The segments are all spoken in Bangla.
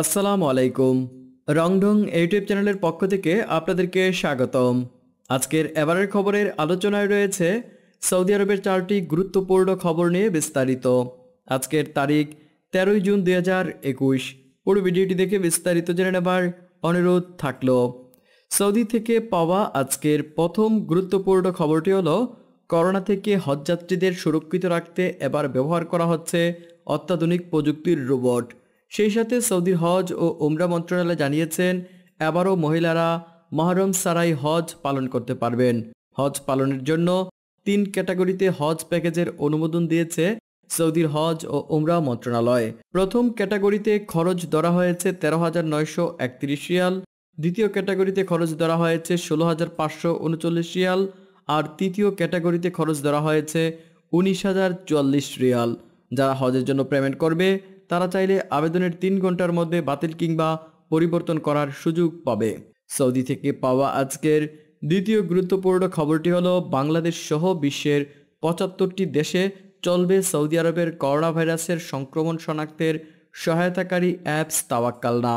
আসসালামু আলাইকুম রংডং ইউটিউব চ্যানেলের পক্ষ থেকে আপনাদেরকে স্বাগতম আজকের এবারের খবরের আলোচনায় রয়েছে সৌদি আরবের চারটি গুরুত্বপূর্ণ খবর নিয়ে বিস্তারিত আজকের তারিখ তেরোই জুন দুই হাজার একুশ পুরো ভিডিওটি দেখে বিস্তারিত জেনে নেবার অনুরোধ থাকল সৌদি থেকে পাওয়া আজকের প্রথম গুরুত্বপূর্ণ খবরটি হলো করোনা থেকে হজযাত্রীদের সুরক্ষিত রাখতে এবার ব্যবহার করা হচ্ছে অত্যাধুনিক প্রযুক্তির রোবট সেই সাথে সৌদির হজ ও ওমরা মন্ত্রণালয় জানিয়েছেন এবারও মহিলারা মাহরম সারাই হজ পালন করতে পারবেন হজ পালনের জন্য তিন ক্যাটাগরিতে হজ প্যাকেজের অনুমোদন দিয়েছে সৌদির হজ ও উমরা মন্ত্রণালয় প্রথম ক্যাটাগরিতে খরচ ধরা হয়েছে তেরো হাজার নয়শো একত্রিশ রিয়াল দ্বিতীয় ক্যাটাগরিতে খরচ ধরা হয়েছে ষোলো হাজার পাঁচশো উনচল্লিশ রিয়াল আর তৃতীয় ক্যাটাগরিতে খরচ ধরা হয়েছে উনিশ হাজার চুয়াল্লিশ রিয়াল যারা হজের জন্য পেমেন্ট করবে তারা চাইলে আবেদনের তিন ঘন্টার মধ্যে বাতিল কিংবা পরিবর্তন করার সুযোগ পাবে সৌদি থেকে পাওয়া আজকের দ্বিতীয় গুরুত্বপূর্ণ খবরটি হল বাংলাদেশ সহ বিশ্বের পঁচাত্তরটি দেশে চলবে সৌদি আরবের করোনা ভাইরাসের সংক্রমণ শনাক্তের সহায়তাকারী অ্যাপস তাওয়াক্কালনা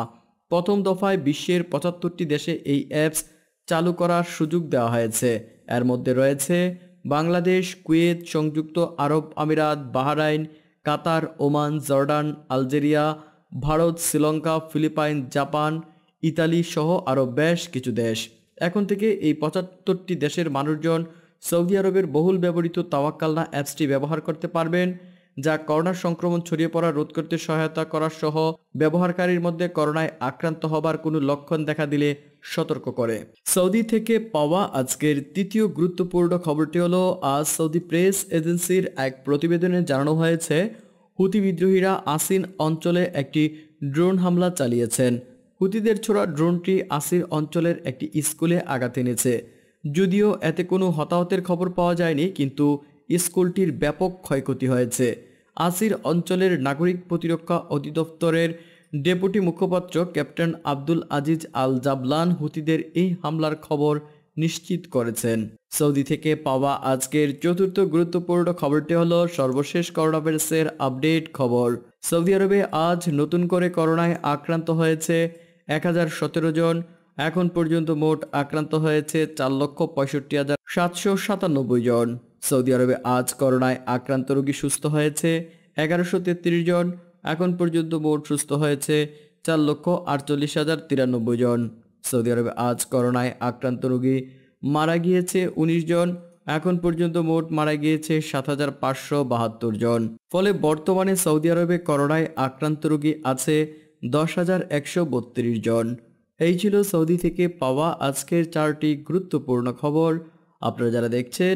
প্রথম দফায় বিশ্বের পঁচাত্তরটি দেশে এই অ্যাপস চালু করার সুযোগ দেওয়া হয়েছে এর মধ্যে রয়েছে বাংলাদেশ কুয়েত সংযুক্ত আরব আমিরাত Bahrain Qatar Oman Jordan Algeria Bharat Sri Lanka Philippines Japan Italy সহ আরও বেশ কিছু দেশ এখন থেকে এই পঁচাত্তরটি দেশের মানুষজন সৌদি আরবের বহুল ব্যবহৃত তাওয়াক্কালনা অ্যাপসটি ব্যবহার করতে পারবেন যা করোনা সংক্রমণ ছড়িয়ে পড়া রোধ করতে সহায়তা করার সহ ব্যবহারকারীর মধ্যে করোনায় আক্রান্ত হবার কোনো লক্ষণ দেখা দিলে সতর্ক করে সৌদি থেকে পাওয়া আজকের তৃতীয় গুরুত্বপূর্ণ খবরটি হলো আজ সৌদি প্রেস এজেন্সির এক প্রতিবেদনে জানানো হয়েছে হুতি বিদ্রোহীরা আসিন অঞ্চলে একটি ড্রোন হামলা চালিয়েছেন হুতিদের ছোড়া ড্রোনটি আসির অঞ্চলের একটি স্কুলে আঘাত এনেছে যদিও এতে কোনো হতাহতের খবর পাওয়া যায়নি কিন্তু স্কুলটির ব্যাপক ক্ষয়ক্ষতি হয়েছে আসির অঞ্চলের নাগরিক প্রতিরক্ষা অধিদপ্তরের ডেপুটি মুখপাত্র captain Abdul Aziz Al Jablan হুতিদের এই হামলার খবর নিশ্চিত করেছেন সৌদি থেকে পাওয়া আজকের চতুর্থ গুরুত্বপূর্ণ খবরটি হলো সর্বশেষ করোনা ভাইরাসের আপডেট খবর সৌদি আরবে আজ নতুন করে করোনায় আক্রান্ত হয়েছে এক জন এখন পর্যন্ত মোট আক্রান্ত হয়েছে চার লক্ষ পঁয়ষট্টি হাজার সাতশো সাতানব্বই জন সৌদি আরবে আজ করোনায় আক্রান্ত রোগী সুস্থ হয়েছে এগারোশো তেত্রিশ জন এখন পর্যন্ত মোট সুস্থ হয়েছে চার লক্ষ আটচল্লিশ হাজার তিরানব্বই জন সৌদি আরবে আজ করোনায় আক্রান্ত রোগী মারা গিয়েছে ১৯ জন এখন পর্যন্ত মোট মারা গিয়েছে সাত হাজার পাঁচশো বাহাত্তর জন ফলে বর্তমানে সৌদি আরবে করোনায় আক্রান্ত রোগী আছে দশ হাজার একশো বত্রিশ জন এই ছিল সৌদি থেকে পাওয়া আজকের চারটি গুরুত্বপূর্ণ খবর আপনারা যারা দেখছেন